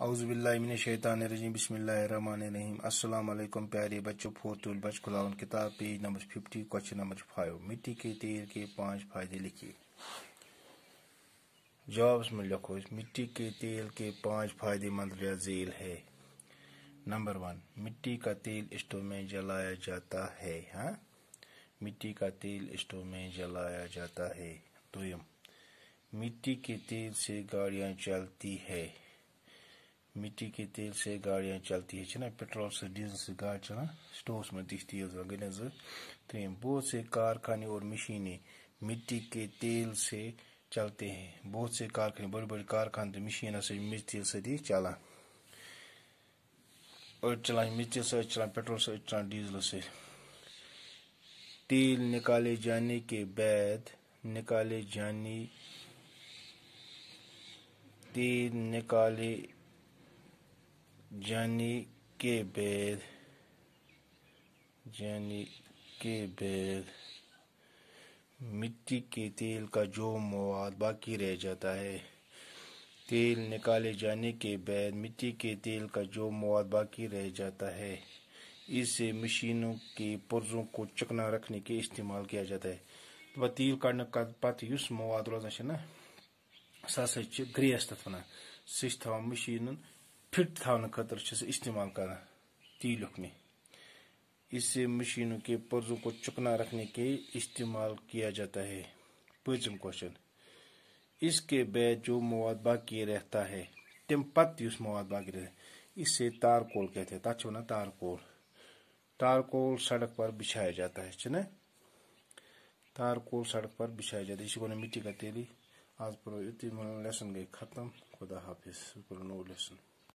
रजीम बसमीम अल्लाम प्यारे बच्चों फोतुल बच खुलाउन किताब page number fifty question number five मिट्टी के तेल के पाँच फायदे लिखिए जवाब इसमें लिखो मिट्टी के तेल के पांच फायदेमंद रजील है नंबर वन मिट्टी का तेल स्टोव में जलाया जाता है हाँ मिट्टी का तेल स्टोव में जलाया जाता है दोयम मिट्टी के तेल से गाड़ियाँ चलती है मिट्टी के तेल से गाड़ियाँ चलती है पेट्रोल से डीजल से गाड़ी चलान स्टोस मे तेल गई त्रेम बहुत से कारखाने और मशीनें मिट्टी के तेल से चलते हैं बहुत से कारखाने बड़े बड़े कारखाने तो मशीन से मिट्टी ही चलान और चलान मिट्टी से चलान पेट्रोल से चला डीजल से तेल निकाले जाने के बाद निकाले जाने तेल निकाले जानी के बैर जाने के बैर मिट्टी के तेल का जो मवाद बाकी रह जाता है तेल निकाले जाने के बाद मिट्टी के तेल का जो मवाद बाकी रह जाता है इसे मशीनों के पुरजों को चकना रखने के इस्तेमाल किया जाता है तो तेल का पत उस मवाद रोजा ना सा ग्रेस तथा वन सवान मशीन फिट थाने खतर इस्तेमाल कर ती में इससे मशीनों के पर्जों को चुकना रखने के इस्तेमाल किया जाता है पचम क्वेश्चन इसके बाद जो मवाद बाकी रहता है तम पत् उस मवाद बाकी रहता इससे तारकोल कहते हैं तथा वनान तारकोल तारकोल सड़क पर बिछाया जाता है चने तारकोल सड़क पर बिछाया जाता है इसी मिट्टी का तेली आज पर लेसन गई खत्म खुदा हाफिज नो लेसन